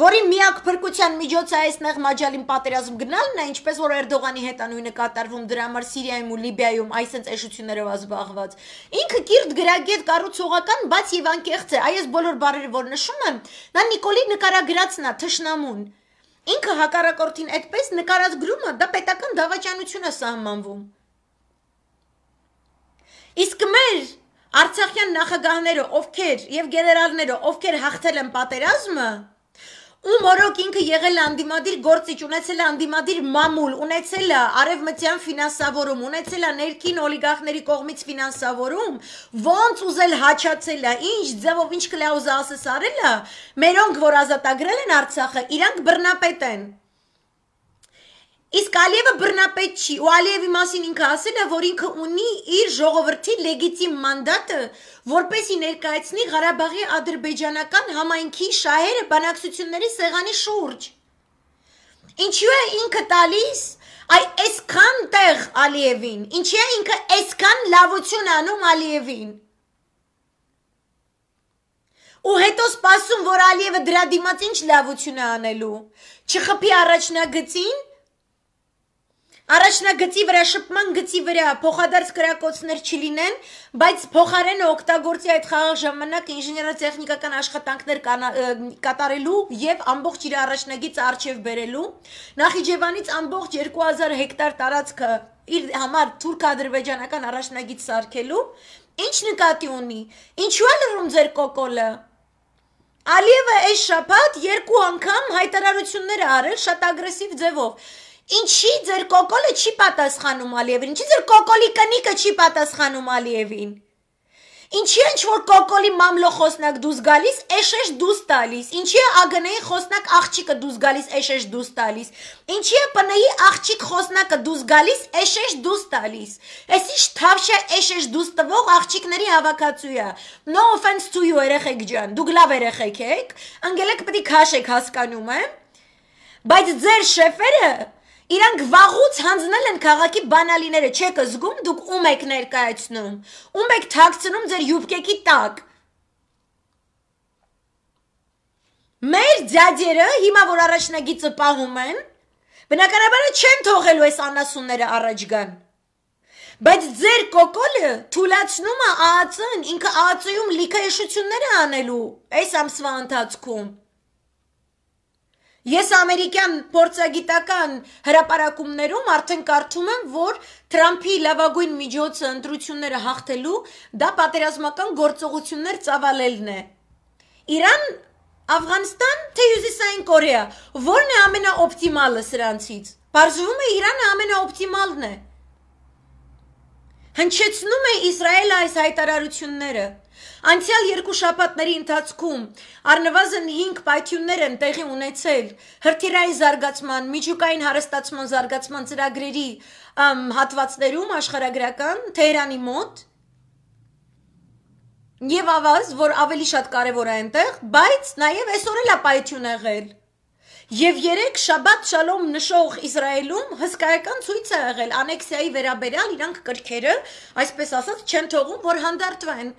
որին միակ բրկության միջոցը այս նեղ մաջալին պատերազմ գնալն է, ինչպես որ Էրդողանի հետ անույնը կատարվում դրա համար Սիրիայում ու Լիբիայում այսենց էշություններով ազբաղված։ Ինքը կիրտ գրագետ կառուցողական, բայց եւ անկեղծ է։ Այս բոլոր բարերը, որ նշում եմ, նա Նիկոլի նկարագրածն է, թշնամուն։ Ինքը հակառակորդին այդպես նկարած գրումը դա պետական դավաճանություն է սահմանվում։ Իսկ մեր Արցախյան նախագահները, ովքեր եւ գեներալները, ովքեր հաղթել են պատերազմը, ում օրոք ինքը եղել է անդիմադիր գործիչ, ունեցել է անդիմադիր մամուլ, ունեցել է արևմտյան ֆինանսավորում, ունեցել է ներքին օլիգարխների կողմից ֆինանսավորում, ոնց ուզել հաչացել է, ինչ ձևով ինչ կլաուզա ասես արել է, մերոնք որ ազատագրել են Արցախը, իրանք բռնապետ են։ Իսկ Ալիևը բռնապետ չի, ու Ալիևի մասին ինքը ասել է, որ ինքը ունի իր ժողովրդի լեգիտիմ մանդատը, որպեսի ներկայացնի Ղարաբաղի ադրբեջանական համայնքի շահերը բանակցությունների սեղանի շուրջ։ Ինչու է ինքը տալիս այ այսքան տեղ Ալիևին։ Ինչի է ինքը այսքան լավություն անում Ալիևին։ Ու հետո սպասում, որ Ալիևը դրա դիմաց ինչ լավություն է անելու։ Չխփի առաջնագծին Առաջնագծի վրա, շփման գծի վրա փոխադարձ կրակոցներ չլինեն, բայց փոխարենը օգտագործի այդ խաղաղ ժամանակը ինժեներատեխնիկական աշխատանքներ կատարելու եւ ամբողջ իր առաջնագիծը արժեվ բերելու։ Նախիջևանից ամբողջ 2000 հեկտար տարածքը իր համար թուրք-ադրբեջանական առաջնագիծ սարքելու Ինչ նկատի ունի։ Ինչու է լրում ձեր կոկոլը։ Ալիևը այս շաբաթ երկու անգամ հայտարարություններ է արել շատ ագրեսիվ ձևով։ Ինչի ձեր կոկոլը չի պատասխանում Ալիևին։ Ինչի ձեր կոկոլի կնիկը չի պատասխանում Ալիևին։ Ինչի ինչ որ կոկոլի մամլո խոսնակ դուս գալիս, էշեշ դուս տալիս։ Ինչի է ագնեի խոսնակ աղջիկը դուս գալիս, էշեշ դուս տալիս։ Ինչի է պնեի աղջիկ խոսնակը դուս գալիս, էշեշ դուս տալիս։ Էս ինչ թավշա էշեշ դուս տվող աղջիկների հավաքածույա։ No offense to you երեխեք ջան, դուք լավ երեխեք եք, ընկելեք պետք քաշեք, հասկանում եմ։ Բայց ձեր շեֆերը Իրանք վաղուց հանձնել են քաղաքի բանալիները, չեք զգում, դուք ում եք ներկայացնում, ում եք թաքցնում ձեր յուբկեկի տակ։ Մեր ձյաձերը հիմա որ առաջնագիծը պահում են, բնականաբար չեն թողելու այս անասունները առաջ գան։ Բայց ձեր կոկոլը թուլացնում է ԱԱՑ-ն, ինքը ԱԱՑ-ում լիքահեշություններ է անելու այս ամսվա ընթացքում։ Ես ամերիկյան փորձագիտական հրապարակումներում արդեն կարդում եմ, որ Թրամփի լավագույն միջոցը ընտրությունները հաղթելու դա պատերազմական գործողություններ ծավալելն է։ Իրան, Աֆղանստան, թե Հյուսիսային Կորեա, ո՞րն է ամենաօպտիմալը սրանցից։ Բարձվում է Իրանը ամենաօպտիմալն է։ Հնչեցնում է Իսրայելը այս հայտարարությունները։ Անցյալ երկու շաբաթների ընթացքում առնվազն 5 պայթյուններ են տեղի ունեցել հրթիռային զարգացման, միջուկային հարստացման զարգացման ծրագրերի հատվածներում աշխարհագրական Թեհրանի մոտ Եվ ավազ, որ ավելի շատ կարևոր է այնտեղ, բայց նաև այսօր էլ է պայթյուն եղել։ Եվ երեք շաբաթ շալոմ նշող Իսրայելում հսկայական ցույց է եղել անեքսիայի վերաբերյալ իրանք կրքերը, այսպես ասած, չեն թողում, որ հանդարտվեն։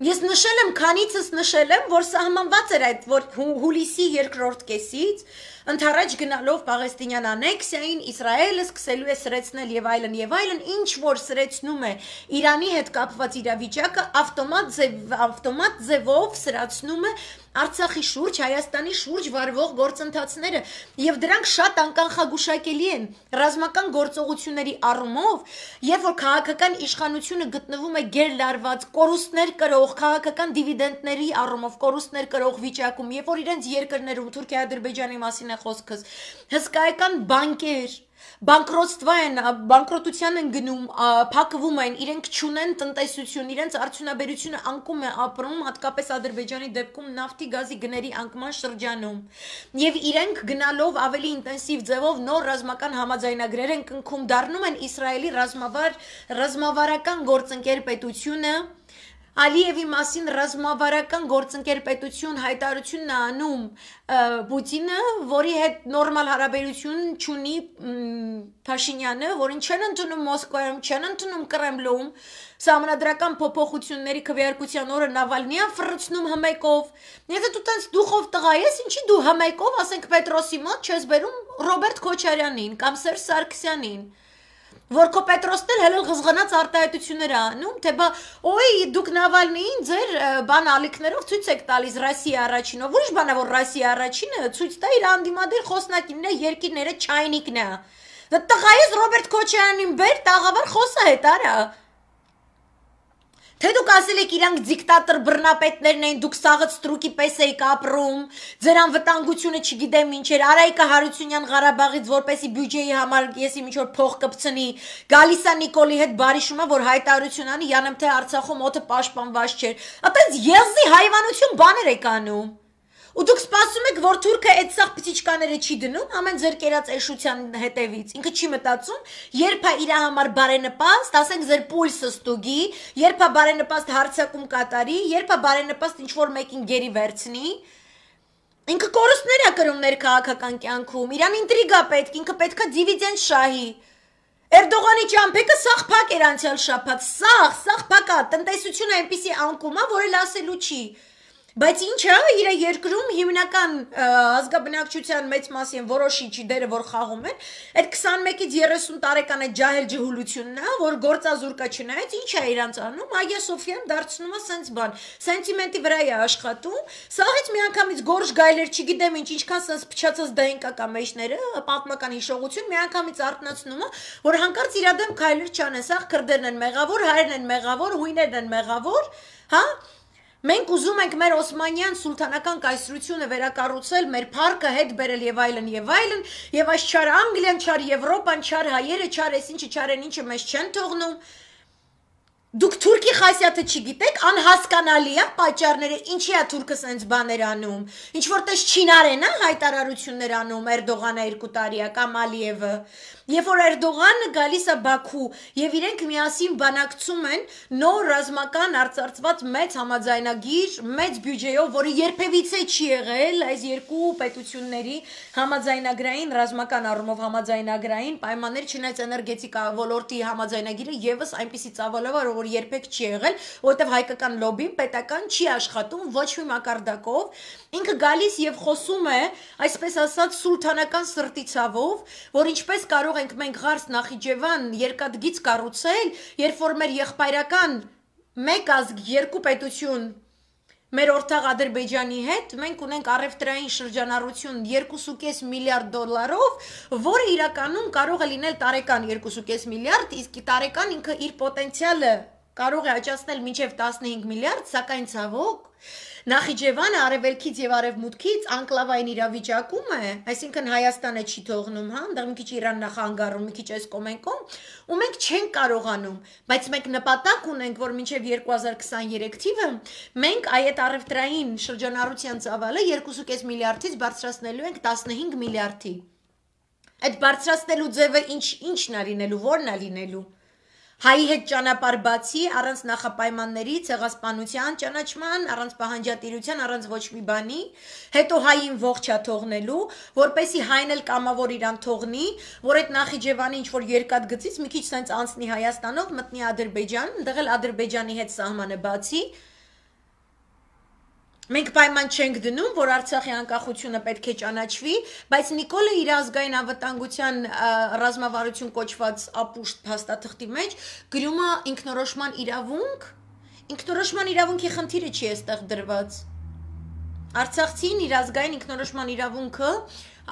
Ես նշել եմ, քանիցս նշել եմ, որ սահմանված էր այդ որ հուլիսի երկրորդ կեսից ընթառաջ գնալով Պաղեստինյան անեքսիային Իսրայելը սկսելու է սրեցնել եւ այլն եւ այլն, ինչ որ սրեցնում է Իրանի հետ կապված իրավիճակը, ավտոմատ ձև ավտոմատ ձևով սրացնում է Արցախի շուրջ, Հայաստանի շուրջ վարվող գործընթացները եւ դրանք շատ անկանխագուշակելի են ռազմական գործողությունների առումով, երբ որ քաղաքական իշխանությունը գտնվում է գերլարված, կորուստներ կրող, քաղաքական դիվիդենդների առումով կորուստներ կրող վիճակում, երբ որ իրենց երկրներում Թուրքիա-Ադրբեջանի մասին է խոսքս, հսկայական բանկեր բանկրոտства են, բանկրոտության են գնում, փակվում են, իրենք չունեն տնտեսություն, իրենց արդյունաբերությունը անկում է ապրում, հատկապես Ադրբեջանի դեպքում նավթի, գազի գների անկման շրջանում։ Եվ իրենք գնալով ավելի ինտենսիվ ձևով նոր ռազմական համաձայնագրեր են կնքում, դառնում են Իսրայելի ռազմավար ռազմավարական գործընկեր պետությունը Ալիևի մասին ռազմավարական գործընկեր պետություն հայտարարությունն է անում Պուտինը, որի հետ նորմալ հարաբերություն չունի Փաշինյանը, որին չեն ընդունում Մոսկվայում, չեն ընդունում Կրեմլում, համանդրական փոփոխությունների քվեարկության օրը Նավալնիան ֆռուցնում հմեկով։ Եթե դու տես դուխով տղա ես, ինչի դու հմեկով, ասենք Պետրոսի մոտ չես բերում Ռոբերտ Քոչարյանին կամ Սերժ Սարգսյանին որ քո Պետրոսն էլ հելել ղզղանած արտահայտություններ անում, թե բա օյ դուք Նավալնիին ձեր բան ալիքներով ցույց եք տալիս Ռասիա առաջինով, ոչ բանա որ Ռասիա առաջինը ցույց տա իր անդիմադիր խոսնակինն է, երկիրները չայնիկն է։ Դա տղայիս Ռոբերտ Քոչյանին բեր, տաղավար խոսա հետ արա։ Թե դուք ասել եք իրանք դիկտատոր բռնապետներն են, դուք սաղից ստրուկի պես եք ապրում, ձեր անվտանգությունը չգիտեմ ինչ էր։ Արայիկը Հարությունյան Ղարաբաղից որպեսի բյուջեի համար եսի ինչ որ փող կպցնի։ Գալիս է Նիկոլի հետ բարիշումը, որ հայտարարություն անի, յանեմ թե Արցախում օդը պաշտպանված չէր։ Այդպես եզի հայվանություն բաներ եք անում։ Ու դուք սպասում եք, որ թուրքը այդ սախ պիչիչկաները չի դնում, ամեն ձեր կերած էշության հետևից։ Ինքը չի մտածում, երբ է իր համար բարենպաստ, ասենք ձեր պուլսը ստուգի, երբ է բարենպաստ հարցակում կատարի, երբ է բարենպաստ ինչ որ մեկին գերի վերցնի, Ինքը կորուստներ է կրում ներքաղաքական կյանքում։ Իրան ինտրիգա պետք, ինքը պետքա դիվիդենդ շահի։ Էրդողանի ճամփեգը սաղ փակ էր անցյալ շաբաթ։ Սաղ, սաղ փակա, տնտեսությունը այնպեսի անկումա, որ էլ ասելու չի։ Բայց ինչա իր երկրում հիմնական ազգաբնակչության մեծ մասի են որոշիչ դերը որ խաղում են, այդ 21-ից 30 տարեկան այդ ջահել ջհուլությունն է, որ գործազուրկա չնայած ինչ է իրանց անում, Այա Սոֆիան դարձնում է սենց բան, սենտիմենտի վրա է աշխատում, սաղից միանգամից գորշ գայլեր չգիտեմ ինչ, ինչքան սենց փչացած դայնկակա մեջները, պատմական հիշողություն միանգամից արտնացնում է, որ հանկարծ իրադեմ քայլեր չանեն, սաղ քրդերն են մեղավոր, հայերն են մեղավոր, հույներն են մեղավոր, հա? Մենք ուզում ենք մեր Օսմանյան սուլթանական կայսրությունը վերակառուցել, մեր парքը հետ բերել եւ այլն եւ այլն, եւ այս չար Անգլիան, չար Եվրոպան, չար հայերը, չար այսինչ չարեն ինչը մեզ չեն թողնում։ Դուք Թուրքի խասյաթը չգիտեք, անհասկանալի է պատճառները, ինչի է Թուրքը սենց բաներ անում։ Ինչ որտես Չինարենա հայտարարություններ անում Էրդողանը 2 տարի է կամ Ալիևը։ Երբ որ Էրդողանը գալիս է Բաքու եւ իրենք միասին բանակցում են նոր ռազմական արծարծված մեծ համաձայնագիր, մեծ բյուջեով, որը երբևիցե չի եղել այս երկու պետությունների համաձայնագրային ռազմական առումով համաձայնագրային պայմաններ, չնայած էներգետիկա ոլորտի համաձայնագիրը եւս այնպիսի ծավալով է, որ երբեք չի եղել, որովհետեւ հայկական լոբին պետական չի աշխատում ոչ մի մակարդակով, ինքը գալիս եւ խոսում է, այսպես ասած, սուլթանական սրտի ցավով, որ ինչպես կարող ենք մենք Ղարս Նախիջևան երկաթգից կառուցել, երբ որ մեր եղբայրական մեկ ազգ երկու պետություն մեր օրթաղ Ադրբեջանի հետ մենք ունենք առևտրային շրջանառություն 2.5 միլիարդ դոլարով, որը իրականում կարող է լինել տարեկան 2.5 միլիարդ, իսկ տարեկան ինքը իր պոտենցիալը կարող է աճացնել մինչև 15 միլիարդ, սակայն ցավոք Նախիջևանը արևելքից եւ արևմուտքից անկլավային իրավիճակում է, այսինքն Հայաստանը չի թողնում, հա, այնտեղ մի քիչ Իրան նախանգարում, մի քիչ այս կոմենկոմ, ու մենք չենք կարողանում, բայց մենք նպատակ ունենք, որ մինչեւ 2023 թիվը մենք այդ արևտրային շրջանառության ծավալը 2.5 միլիարդից բարձրացնելու ենք 15 միլիարդի։ Այդ բարձրացնելու ձևը ինչ ինչն է լինելու, որն է լինելու Հայի հետ ճանապարհ բացի առանց նախապայմանների ցեղասպանության ճանաչման, առանց պահանջատիրության, առանց ոչ մի բանի, հետո հային ողջա թողնելու, որպեսի հայն էլ կամավոր իրան թողնի, որ այդ Նախիջևանի ինչ որ երկաթ գծից մի քիչ sense անցնի Հայաստանով, մտնի Ադրբեջան, ընդդեղել Ադրբեջանի հետ սահմանը բացի, Մենք պայման չենք դնում, որ Արցախի անկախությունը պետք է ճանաչվի, բայց Նիկոլը իր ազգային անվտանգության ռազմավարություն կոչված ապուշտ փաստաթղթի մեջ գրում է ինքնորոշման իրավունք, ինքնորոշման իրավունքի խնդիրը չի էստեղ դրված։ Արցախցին իր ազգային ինքնորոշման իրավունքը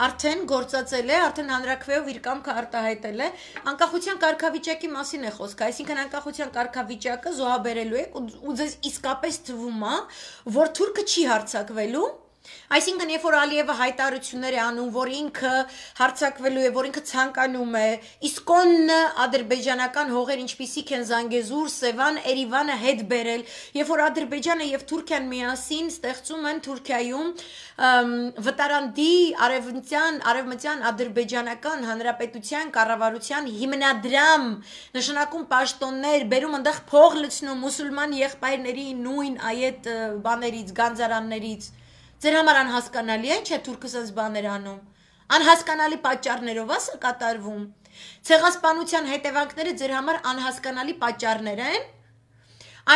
արդեն գործածել է, արդեն հանրակրվեով իր կամքը արտահայտել է։ Անկախության կարգավիճակի մասին է խոսքը, այսինքն անկախության կարգավիճակը զոհաբերելու է ու ձեզ իսկապես թվում է, որ թուրքը չի հարցակվելու Այսինքն, երբ որ Ալիևը հայտարարություններ է անում, որ ինքը հարցակվելու է, որ ինքը ցանկանում է, իսկոն ադրբեջանական հողեր ինչպիսիք են Զանգեզուր, Սևան, Երևանը հետ բերել, երբ որ Ադրբեջանը եւ Թուրքիան միասին ստեղծում են Թուրքիայում վտարանդի արևմտյան արևմտյան ադրբեջանական հանրապետության կառավարության հիմնադրամ նշանակում պաշտոններ, բերում այնտեղ փող լցնում մուսուլման եղբայրների նույն այդ բաներից, գանձարաններից Ձեր համար անհասկանալի է, չէ՞ թուրքը սենց բաներ անում։ Անհասկանալի պատճառներով է սա կատարվում։ Ցեղասպանության հետևանքները ձեր համար անհասկանալի պատճառներ են։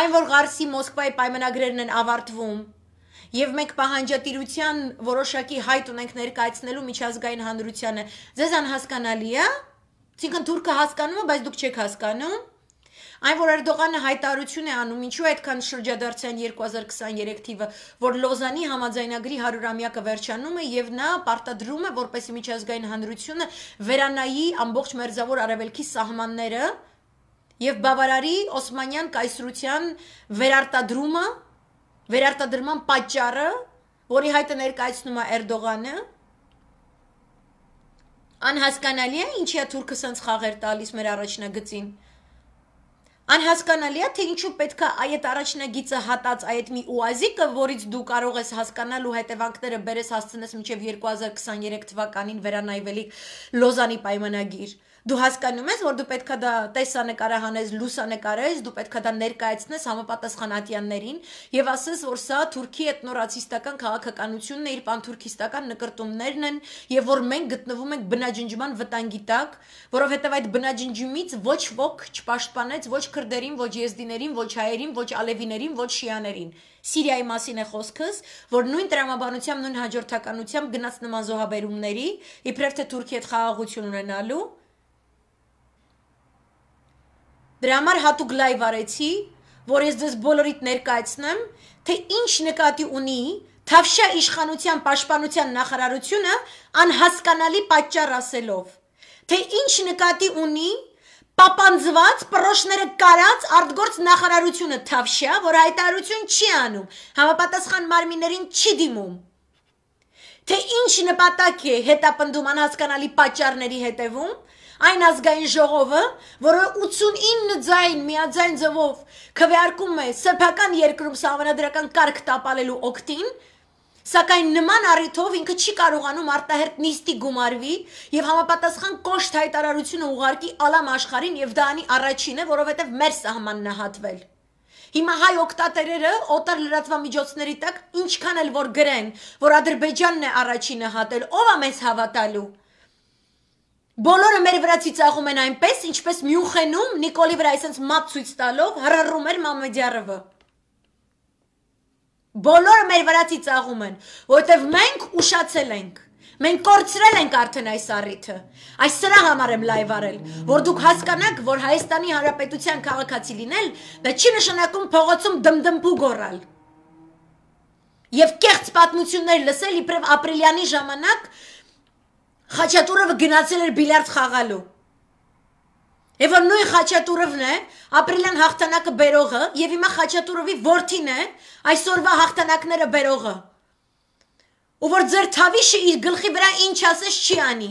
Այն որ Ղարսի Մոսկվայի պայմանագրերն են ավարտվում, եւ մենք պահանջատիրության որոշակի հայտ ունենք ներկայացնելու միջազգային հանրությանը։ Ձեզ անհասկանալի է։ Այսինքն Թուրքը հասկանում է, բայց դուք չեք հասկանում։ Այն որ Էրդողանը հայտարարություն է անում, ինչու այդքան շրջադարձային 2023 թիվը, որ Լոզանի համաձայնագրի 100-ամյակը վերջանում է եւ նա պարտադրում է, որպեսի միջազգային հանրությունը վերանայի ամբողջ մերձավոր արևելքի սահմանները եւ Բավարարի Օսմանյան կայսրության վերարտադրումը, վերարտադրման պատճառը, որի հայտը ներկայացնում է Էրդողանը, անհասկանալի է ինչի է թուրքը սենց խաղեր տալիս մեր առաջնագծին Անհասկանալի է, թե ինչու պետք է այդ առաջնագիծը հատած այդ մի ուազիկը, որից դու կարող ես հասկանալ ու հետևանքները բերես հասցնես մինչև 2023 թվականին վերանայվելի Լոզանի պայմանագիր դու հասկանում ես, որ դու պետքա դա տեսանկարահանես, լուսանկարես, դու պետքա դա ներկայացնես համապատասխան ատյաններին եւ ասես, որ սա Թուրքի էթնորացիստական քաղաքականությունն է, իր պանթուրքիստական նկարտումներն են եւ որ մենք գտնվում ենք բնաջնջման վտանգի տակ, որովհետեւ այդ բնաջնջումից ոչ ոք չպաշտպանեց ոչ քրդերին, ոչ եզդիներին, ոչ հայերին, ոչ ալևիներին, ոչ շիաներին։ Սիրիայի մասին է խոսքս, որ նույն տրամաբանությամբ, նույն հաջորդականությամբ գնաց նման զոհաբերումների, իբրև թե Թուրքիա հետ խաղաղություն ունենալու Դրա համար հատուկ լայվ արեցի, որ ես ձեզ բոլորիդ ներկայացնեմ, թե ինչ նկատի ունի Թավշյա իշխանության պաշտպանության նախարարությունը անհասկանալի պատճառ ասելով, թե ինչ նկատի ունի Պապանձված պրոշները կարած արդգործ նախարարությունը Թավշյա, որ հայտարարություն չի անում, համապատասխան մարմիներին չի դիմում։ Թե ինչ նպատակ է հետապնդում անհասկանալի պատճառների հետևում, այն ազգային ժողովը, որը 89 ձայն միաձայն ձևով քվեարկում է սեփական երկրում համանդրական կարգ տապալելու օկտին, սակայն նման առիթով ինքը չի կարողանում արտահերտ նիստի գումարվի եւ համապատասխան կոշտ հայտարարությունը ուղարկի ալամ աշխարհին եւ դա անի առաջինը, որովհետեւ մեր սահմանն է հատվել։ Հիմա հայ օկտատերերը օտար լրատվամիջոցների տակ ինչքան էլ որ գրեն, որ Ադրբեջանն է առաջինը հատել, ով է մեզ հավատալու։ Բոլորը մեր վրացի ծաղում են այնպես, ինչպես Մյունխենում Նիկոլի վրա այսպես մատ ցույց տալով հռռում էր Մամեդյարովը։ Բոլորը մեր վրացի ծաղում են, որովհետև մենք ուշացել ենք։ Մենք կորցրել ենք արդեն այս առիթը։ Այս սրա համար եմ լայվ արել, որ դուք հասկանաք, որ Հայաստանի Հանրապետության քաղաքացի լինել, դա չի նշանակում փողոցում դմդմփու գոռալ։ Եվ կեղծ պատմություններ լսել իբրև ապրիլյանի ժամանակ, Խաչատուրովը գնացել էր բիլարդ խաղալու։ Եվ նույն Խաչատուրովն է, ապրիլյան հաղթանակը բերողը, եւ հիմա Խաչատուրովի որդին է, այսօրվա հաղթանակները բերողը։ Ու որ ձեր թավիշը իր գլխի վրա ինչ ասես չի անի։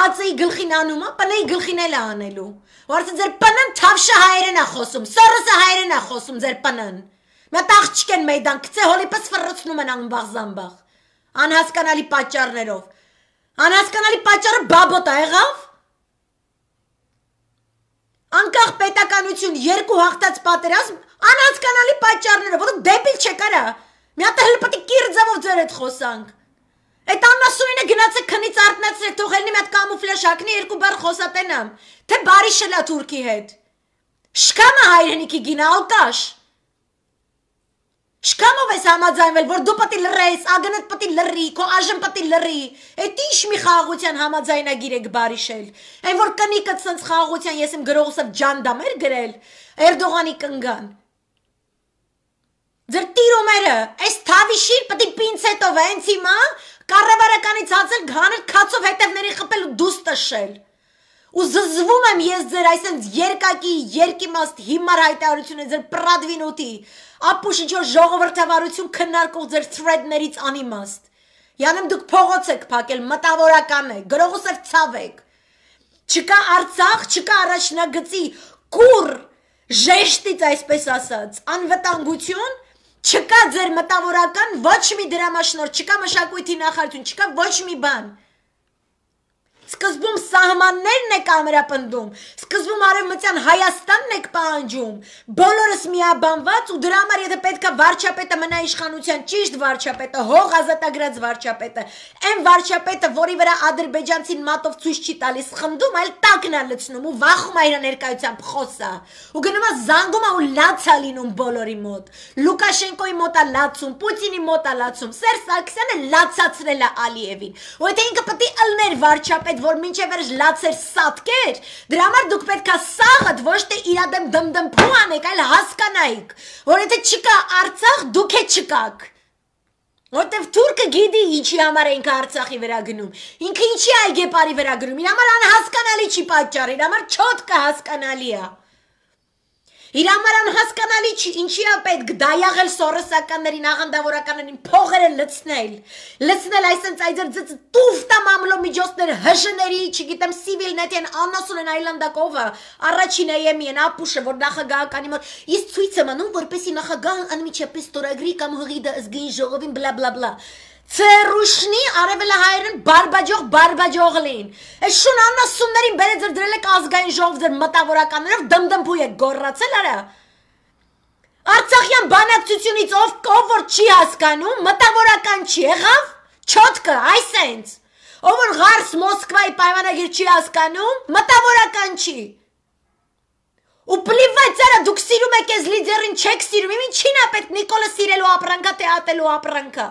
ԱԱՑ-ի գլխին անում է, ՊՆ-ի գլխին էլ է անելու։ Ու արդեն ձեր ՊՆ-ն թավշը հայերեն է խոսում, Սորոսը հայերեն է խոսում ձեր ՊՆ-ն։ Մատ աղջիկ են մեյդան գցե հոլիպես ֆռռցնում են անբաղ զամբաղ։ Անհասկանալի պատճառներով։ Անհասկանալի պատճառը բաբոտա եղավ։ Անկախ պետականություն երկու հաղթած պատերազմ անհասկանալի պատճառներով, որը դեպիլ չկարա։ Մի հատ հենց պետք է կիրձավով ձեր հետ խոսանք։ Այդ աննասունինը գնացեք քնից արտնացրեք, թող ելնի մի հատ կամուֆլաժ հագնի երկու բառ խոսատենամ, թե բարի շլա Թուրքի հետ։ Շկամա հայրենիքի գինա ալկաշ։ Շքամով ես համաձայնվել, որ դու պետք է լռես, ագնդ պետք է լռի, քո այժմ պետք է լռի։ Էդ ի՞նչ մի խաղաղության համաձայնագիր եք բարիշել։ Այն որ կնիկը ցենց խաղաղության ես իմ գրողուսով ջանդամ էր գրել Էրդողանի կնգան։ Ձեր տիրոմերը, այս թավիշին պետք է պինցետով հենց հիմա կառավարականից հացել, գանել, քացով հետևների խփել ու դուս տշել ու զզվում եմ ես ձեր այսենց երկակի երկիմաստ հիմար հայտարարությունը ձեր պրադվինուտի ապուշ ինչ որ ժողովրդավարություն քննարկող ձեր թրեդներից անիմաստ յանեմ դուք փողոց եք փակել մտավորական է գրողուսով ցավ եք չկա արցախ չկա առաջնագծի կուր ժեշտից այսպես ասած անվտանգություն չկա ձեր մտավորական ոչ մի դրամաշնոր չկա մշակույթի նախարարություն չկա ոչ մի բան Սկզբում սահմաններն եք ամրապնդում, սկզբում արևմտյան Հայաստանն եք պահանջում, բոլորս միաբանված ու դրա համար եթե պետքա վարչապետը մնա իշխանության ճիշտ վարչապետը, հող ազատագրած վարչապետը, այն վարչապետը, որի վրա ադրբեջանցին մատով ցույց չի տալիս խնդում, այլ տակն է լցնում ու վախում է իր ներկայությամբ խոսա։ Ու գնում է զանգում ու լացա լինում բոլորի մոտ։ Լուկաշենկոյի մոտ է լացում, Պուտինի մոտ է լացում, Սերժ Սարգսյանը լացացրել է Ալիևին։ Ու եթե ինքը պետք է ըլներ վարչապետ որ մինչև վերջ լացեր սատկեր, դրա համար դուք պետքա սաղդ ոչ թե իրադեմ դմդմփու անեք, այլ հասկանայիք, որ եթե չկա Արցախ, դուք է չկաք։ Որտեվ թուրքը գիտի ինչի համար է ինքը Արցախի վրա գնում։ Ինքը ինչի այգեպարի վրա գնում։ Իր համար անհասկանալի չի պատճառ, իր համար չոտ կհասկանալի է։ Իր համար անհասկանալի չի, ինչի է պետք դայաղել սորոսականներին, աղանդավորականներին, փողերը լցնել։ Լցնել այսպես այդեր ծծ տուֆ տամ ամլո միջոցներ հժների, չգիտեմ, սիվիլնետ են աննոս ունեն այլանդակովը, առաջին էեմ են ապուշը, որ նախագահականի մոտ, իսկ ցույց է մնում, որպեսի նախագահ անմիջապես ստորագրի կամ հողի դա զգին ժողովին բլա բլա բլա։ բլա Ֆերուշնի արևելահայերեն բարբաջող բարբաջող լին։ Այս շուն աննասուններին բերե ձեր դրել եք ազգային ժողով ձեր մտավորականներով դմդմփու եք գոռացել արա։ Արցախյան բանակցությունից ով ով որ չի հասկանում, մտավորական չի եղավ, չոտկը, այսենց։ Ով որ ղարս Մոսկվայի պայմանագիր չի հասկանում, մտավորական չի։ Ու պլիվայց արա դուք սիրում եք այս լիդերին, չեք սիրում, իմին չին է պետք Նիկոլը սիրելու ապրանքա, թե ատելու ապրանքա։ ապրանքա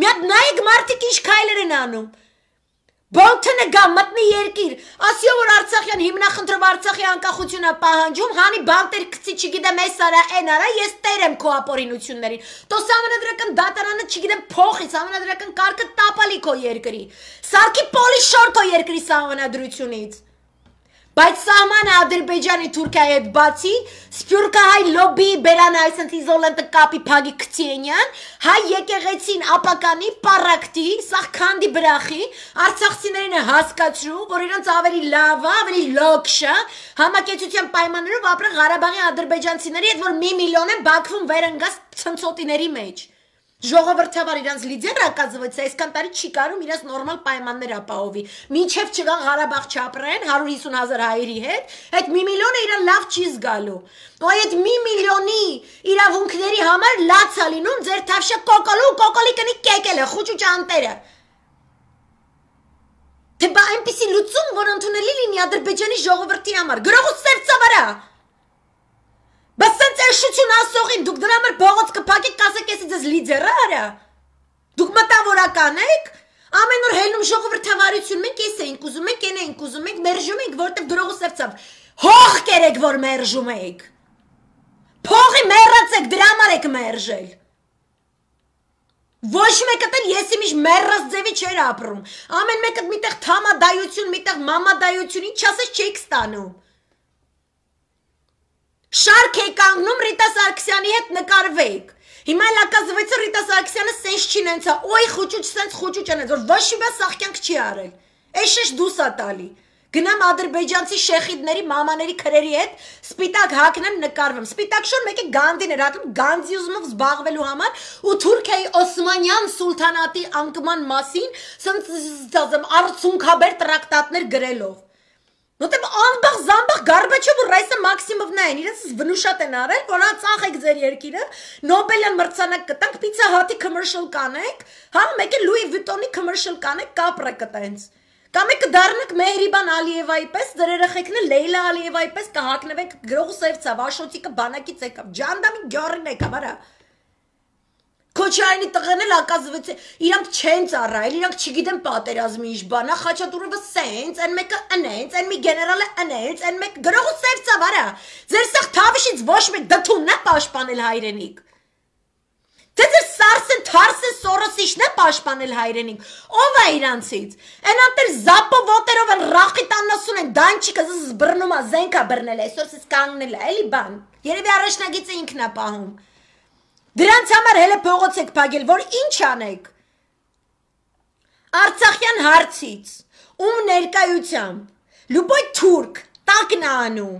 Մի հատ նայեք մարդիկ ինչ քայլեր են անում։ Բոլթոնը գա մտնի երկիր, ասի որ Արցախյան հիմնախնդրով Արցախի անկախությունը պահանջում, հանի բանտեր գցի, չգիտեմ, էս արա, այն արա, ես տեր եմ քո ապօրինություններին։ Տո համանդրական դատարանը չգիտեմ փոխի, համանդրական կարգը տապալի քո երկրի։ Սարքի պոլի շորթ քո երկրի համանդրությունից։ Բայց սահմանը Ադրբեջանի Թուրքիայի հետ բացի Սփյուռքահայ լոբի բերան այսընդ իզոլենտը կապի փագի քցիենյան հայ եկեղեցին ապականի պարակտի սախ քանդի բրախի արցախցիներին է հասկացրու որ իրենց ավելի լավ է ավելի լոքշա համակեցության պայմաններով ապրող Ղարաբաղի ադրբեջանցիների հետ որ 1 մի միլիոն են Բաքվում վեր ընկած ցնցոտիների մեջ Ժողովրդավար իրանց լիդերը оказывается այսքան տարի չի կարում իրաց նորմալ պայմաններ ապահովի։ Մինչև չգան Ղարաբաղ չապրեն 150.000 հայերի հետ, այդ 1 մի միլիոնը իրան լավ չի զգալու։ Ու այդ 1 մի միլիոնի իրավունքների համար լացա լինում ձեր թավշը կոկոլու կոկոլի կնի կեկելը, խուճու ճանտերը։ Թե դե բա այնպեսի լուծում, որ ընդունելի լինի Ադրբեջանի ժողովրդի համար։ Գրողը ծավարա։ Բա սենց երշություն ասողին դուք դրա մը փողոց կփակեք, կասեք էսի ձեզ լիդերը արա։ Դուք մտավորական եք։ Ամեն օր հելնում ժողովրդավարություն մենք էս էինք ուզում ենք, այն էինք ուզում ենք, մերժում ենք, որտեղ դրողս ծավ։ Հող կերեք, որ մերժում եք։ Փողի մեռացեք, դրա համար եք մերժել։ Ոչ մեկը դեռ եսի միշտ մեռած ձևի չէր ապրում։ Ամեն մեկը միտեղ թամադայություն, միտեղ մամադայություն, ինչ ասես չեք ստանում։ Շարք եք անգնում Ռիտա Սարգսյանի հետ նկարվեք։ Հիմա էլ ակազվեցի Ռիտա Սարգսյանը սենց չի նենցա, ոյ խոճուճ սենց խոճուճ են որ ոչ մի բան սախքյանք չի արել։ Էշեշ դուս է տալի։ Գնամ ադրբեջանցի շեխիդների մամաների քրերի հետ, սպիտակ հակնեմ նկարվեմ։ Սպիտակ շոր մեկը Գանդին էր հատում գանդիզմով զբաղվելու համար ու Թուրքիայի Օսմանյան սուլտանատի անկման մասին սենց արցունքաբեր տրակտատներ գրելով։ Որտեւ անբախ զամբախ Գարբաչովը Ռայսա Մաքսիմովնա են, իրենց վնուշատ են արել, որ անցախեք ձեր երկիրը, Նոբելյան մրցանակ կտանք, Pizza Hut-ի commercial կանեք, հա, մեկը Louis Vuitton-ի commercial կանեք, կապրը կտենց։ Կամ եկը դառնաք Մեհրիբան Ալիևայի պես, ձեր երեխեքն էլ Լեյլա Ալիևայի պես կհակնվեք գրողը սև ցավ, Աշոտիկը բանակից եկավ, Ջանդամի Գյորին եկավ, արա։ Քոչարյանի տղեն էլ ակազվեց իրանք չեն ծառայել, իրանք չգիտեն պատերազմի ինչ բան է, Խաչատուրովը սենց, այն մեկը ընենց, այն մի գեներալը ընենց, այն մեկ գրողը սև ծավարա։ Ձեր սեղ թավիշից ոչ մեկ դթունն է պաշտպանել հայրենիք։ Դե ձեր սարսեն թարսեն սորոսիչն է պաշտպանել հայրենիք։ Ո՞վ է իրանցից։ Էն անտեր զապը ոտերով են ռախիտ աննասուն են դանչիկը զզբռնում է, զենքա բռնել, այսօր սս կանգնել է, էլի բան։ Երևի առաջնագիծը ինքն է պահում։ Դրանց համար հələ փողոց եք փակել, որ ի՞նչ անեք։ Արցախյան հարցից ում ներկայությամբ Լուբոյ Թուրք տակն անում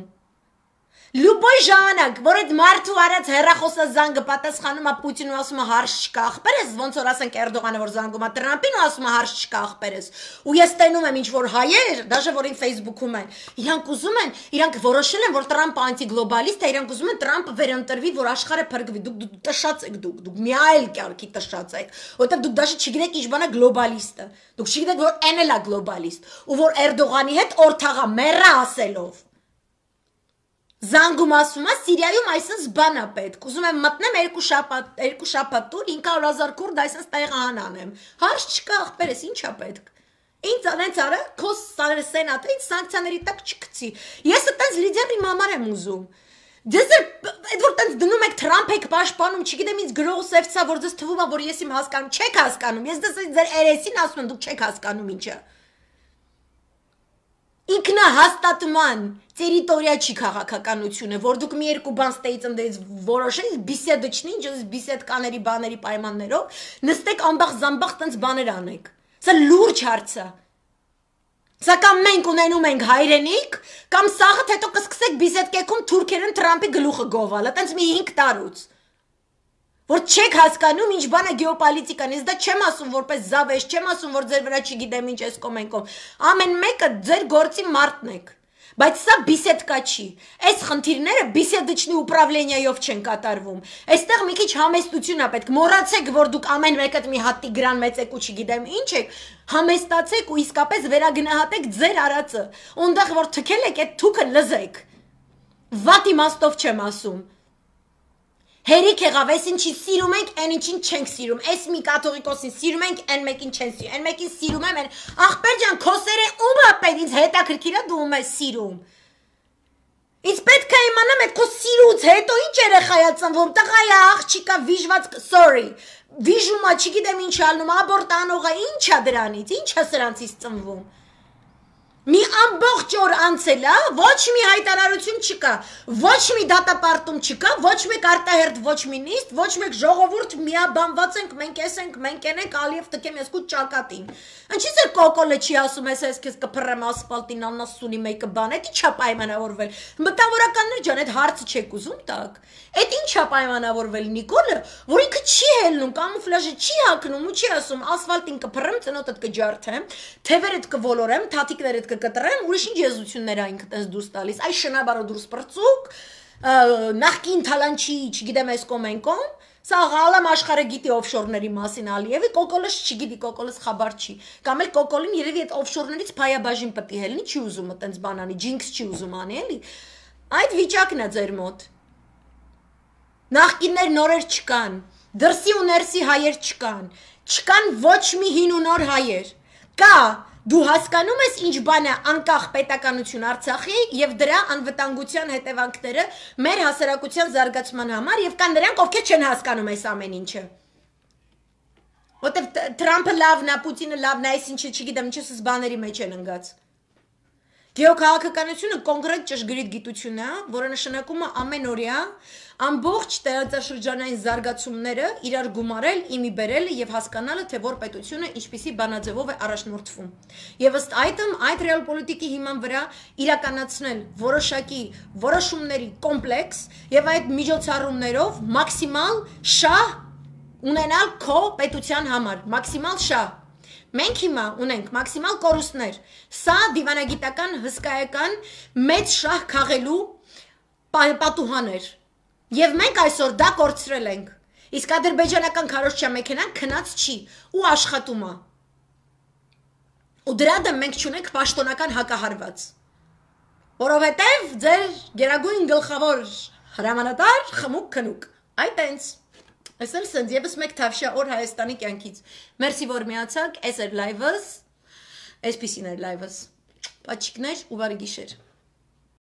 Լուբոյ Ժանակ, որ այդ մարդու արած հերախոսազանգը պատասխանում է Պուտինը ասում է հարց չկա, ախպերես, ոնց որ ասենք Էրդողանը որ զանգում է Տրամպին ու ասում է հարց չկա, ախպերես։ Ու ես տենում եմ ինչ որ հայեր, դաժե որին Facebook-ում են, իրանք ուզում են, իրանք որոշել են, որ Տրամպը անտիգլոբալիստ է, իրանք ուզում են Տրամպը վերընտրվի, որ աշխարհը փրկվի։ Դուք դուք տշած եք դուք, դուք մի այլ կյանքի տշած եք, որտեղ դուք դաժե չգիտեք ինչ բան է գլոբալիստը։ Դուք չգիտեք որ Էնելա գլոբալիստ ու որ Էրդողանի հետ օրթաղա մեռա ասելով։ Զանգում ասում է Սիրիայում այսպես բան է պետք։ Ուզում եմ մտնեմ երկու շաբաթ, երկու շաբաթ ու 500.000 քուրդ այսպես տեղ անանեմ։ Հարց չկա, ախպերես, ի՞նչ է պետք։ Ինձ անենց արա, քո սենատը ինձ սանկցիաների տակ չգցի։ Ես այտենց լիդերի մամար եմ ուզում։ Ձեզ այդ որ տենց դնում եք Թրամփ եք պաշտպանում, չգիտեմ ինձ գրողս էվցա, որ ձեզ թվում է, որ ես իմ հասկանում, չեք հասկանում։ Ես դες ձեր երեսին ասում եմ, դուք չեք հասկանում ինչա ինքնահաստատման տերիտորիա չի քաղաքականությունը, որ դուք մի երկու բան ստեից ընդից որոշեից բիսեդը չնի, ինչ ուզես բիսեդկաների բաների պայմաններով, նստեք ամբախ զամբախ տենց բաներ անեք։ Սա լուրջ հարց է։ Սա կամ մենք ունենում ենք հայրենիք, կամ սաղդ հետո կսկսեք բիսեդկեքում թուրքերեն Թրամփի գլուխը գովալը, տենց մի 5 տարուց որ չեք հասկանում ինչ բան է գեոպոլիտիկան։ Ես դա չեմ ասում որպես զավեշ, չեմ ասում որ ձեր վրա չգիտեմ ինչ էս կոմենկով։ Ամեն մեկը ձեր գործի մարդն եք։ Բայց սա բիսեդկա չի։ Այս խնդիրները բիսեդիչնի ուправլենիայով չեն կատարվում։ Այստեղ մի քիչ համեստություն է պետք։ Մոռացեք, որ դուք ամեն մեկը մի հատ Տիգրան մեծ եք ու չգիտեմ ինչ եք, համեստացեք ու իսկապես վերագնահատեք ձեր արածը։ Ոնտեղ որ թքել եք, այդ թուքը լզեք։ Վատ իմաստով չեմ ասում։ Հերիք եղավ, այս ինչին սիրում ենք, այն ինչին չենք սիրում։ Այս մի կաթողիկոսին սիրում ենք, այն մեկին չեն սիրում։ Այն մեկին սիրում եմ, այն ախպեր ջան, քոսերը ում ապեր ինձ հետաքրքիրա դու ում ես սիրում։ Ինչ պետք է իմանամ այդ քո սիրուց հետո ինչ երեխայա ծնվում, տղայա, աղջիկա, վիժված, sorry, վիժումա, չգիտեմ ինչ ալնում, աբորտ անողա, ինչա դրանից, ինչա սրանցից ծնվում։ Մի ամբողջ օր անցել է, ոչ մի հայտարարություն չկա, ոչ մի դատապարտում չկա, ոչ մեկ արտահերտ, ոչ մի նիստ, ոչ մեկ ժողովուրդ միաբանված ենք, մենք էս ենք, մենք են ենք, Ալիև տկեմ ես քու ճակատին։ Ինչի՞ց է կոկոլը չի ասում, ես ես քեզ կփռեմ ասֆալտին, աննասունի մեկը բան, դա ի՞նչ է պայմանավորվել։ Մտավորականներ ջան, այդ հարցը չեք ուզում տակ։ Այդ ի՞նչ է պայմանավորվել Նիկոլը, որ ինքը չի հելնում, կամուֆլաժը չի հագնում ու չի ասում ասֆալտին կփռեմ, ծնոտդ կջարդեմ, թևերդ կվոլորեմ, թաթիկներդ կկտրեմ, ուրիշ ինչ եզություններ այն կտես դուրս տալիս։ Այս շնաբարը դուրս բրծուկ, նախքին թալանչի, չգիտեմ, այս կոմենկոմ, Սա ղալամ աշխարհը գիտի օֆշորների մասին Ալիևի, կոկոլս չգիտի, կոկոլս խաբար չի։ Կամ էլ կոկոլին երևի այդ օֆշորներից փայաբաժին պետք է հելնի, չի ուզում այտենց բանանի, ջինքս չի ուզում անի, էլի։ Այդ վիճակն է ձեր մոտ։ Նախկիններ նորեր չկան, դրսի ու ներսի հայեր չկան, չկան ոչ մի հին ու նոր հայեր։ Կա Դու հասկանում ես ինչ բան է անկախ պետականություն Արցախի եւ դրա անվտանգության հետևանքները մեր հասարակության զարգացման համար եւ կան նրանք, ովքեր չեն հասկանում այս ամեն ինչը։ Որտեւ Թրամփը լավն է, Պուտինը լավն է, այս ինչը չգիտեմ, ինչս բաների մեջ են ընկած։ Գեոքաղաքականությունը կոնկրետ ճշգրիտ գիտություն է, որը նշանակում է ամենօրյա Ամբողջ տեղաշրջանային զարգացումները իրար գումարել, իմի բերելը եւ հասկանալը, թե որ պետությունը ինչպիսի բանաձևով է առաջնորդվում։ Եվ ըստ այդմ այդ ռեալ պոլիտիկի հիման վրա իրականացնել որոշակի որոշումների կոմպլեքս եւ այդ միջոցառումներով մաքսիմալ շահ ունենալ քո պետության համար, մաքսիմալ շահ Մենք հիմա ունենք մաքսիմալ կորուստներ։ Սա դիվանագիտական հսկայական մեծ շահ քաղելու պատուհան էր։ Եվ մենք այսօր դա կորցրել ենք։ Իսկ ադրբեջանական քարոշչա մեքենան քնած չի ու աշխատում է։ Ու դրա դեմ մենք ճունենք պաշտոնական հակահարված։ Որովհետև ձեր գերագույն գլխավոր հրամանատար խմուկ քնուկ։ Այ տենց։ Այսօր սենց եւս մեկ թավշա օր Հայաստանի կյանքից։ Մերսի որ միացաք, այս էր լայվս։ Այսպեսին էր լայվս։ Պաչիկներ ու բարի գիշեր։